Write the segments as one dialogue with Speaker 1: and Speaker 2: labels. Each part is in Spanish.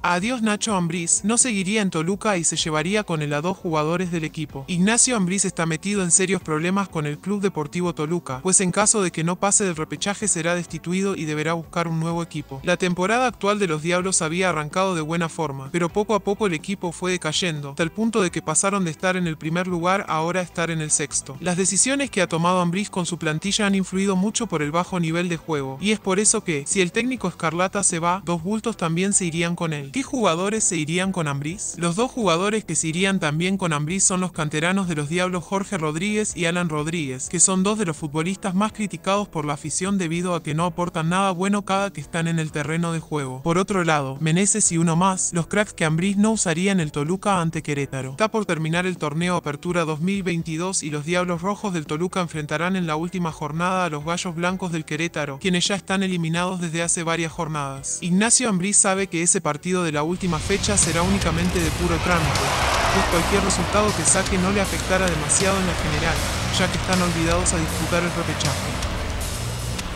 Speaker 1: Adiós Nacho Ambriz, no seguiría en Toluca y se llevaría con él a dos jugadores del equipo. Ignacio Ambriz está metido en serios problemas con el Club Deportivo Toluca, pues en caso de que no pase del repechaje será destituido y deberá buscar un nuevo equipo. La temporada actual de los Diablos había arrancado de buena forma, pero poco a poco el equipo fue decayendo, tal el punto de que pasaron de estar en el primer lugar a ahora estar en el sexto. Las decisiones que ha tomado Ambriz con su plantilla han influido mucho por el bajo nivel de juego, y es por eso que, si el técnico Escarlata se va, dos bultos también se irían con él. ¿Qué jugadores se irían con Ambriz? Los dos jugadores que se irían también con Ambriz son los canteranos de los Diablos Jorge Rodríguez y Alan Rodríguez, que son dos de los futbolistas más criticados por la afición debido a que no aportan nada bueno cada que están en el terreno de juego. Por otro lado, Meneses y uno más, los cracks que Ambriz no usaría en el Toluca ante Querétaro. Está por terminar el torneo Apertura 2022 y los Diablos Rojos del Toluca enfrentarán en la última jornada a los Gallos Blancos del Querétaro, quienes ya están eliminados desde hace varias jornadas. Ignacio Ambriz sabe que ese partido de la última fecha será únicamente de puro trámite, pues cualquier resultado que saque no le afectará demasiado en la general, ya que están olvidados a disputar el repechaje.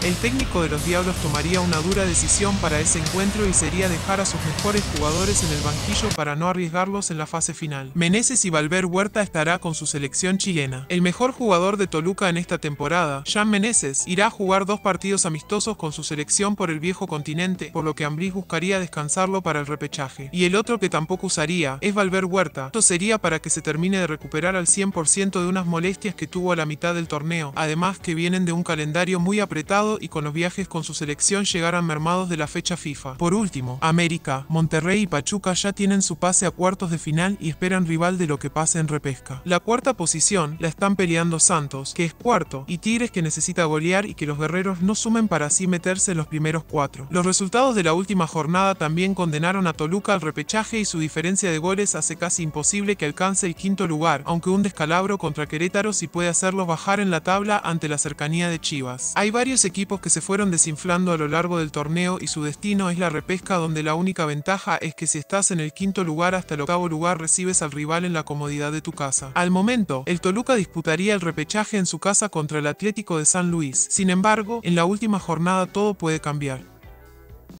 Speaker 1: El técnico de los Diablos tomaría una dura decisión para ese encuentro y sería dejar a sus mejores jugadores en el banquillo para no arriesgarlos en la fase final. Meneses y Valver Huerta estará con su selección chilena. El mejor jugador de Toluca en esta temporada, Jean Meneses, irá a jugar dos partidos amistosos con su selección por el viejo continente, por lo que Ambriz buscaría descansarlo para el repechaje. Y el otro que tampoco usaría es Valver Huerta. Esto sería para que se termine de recuperar al 100% de unas molestias que tuvo a la mitad del torneo, además que vienen de un calendario muy apretado y con los viajes con su selección llegaran mermados de la fecha FIFA. Por último, América, Monterrey y Pachuca ya tienen su pase a cuartos de final y esperan rival de lo que pase en repesca. La cuarta posición la están peleando Santos, que es cuarto, y Tigres que necesita golear y que los guerreros no sumen para así meterse en los primeros cuatro. Los resultados de la última jornada también condenaron a Toluca al repechaje y su diferencia de goles hace casi imposible que alcance el quinto lugar, aunque un descalabro contra Querétaro sí puede hacerlos bajar en la tabla ante la cercanía de Chivas. Hay varios equipos equipos que se fueron desinflando a lo largo del torneo y su destino es la repesca donde la única ventaja es que si estás en el quinto lugar hasta el octavo lugar recibes al rival en la comodidad de tu casa. Al momento, el Toluca disputaría el repechaje en su casa contra el Atlético de San Luis. Sin embargo, en la última jornada todo puede cambiar.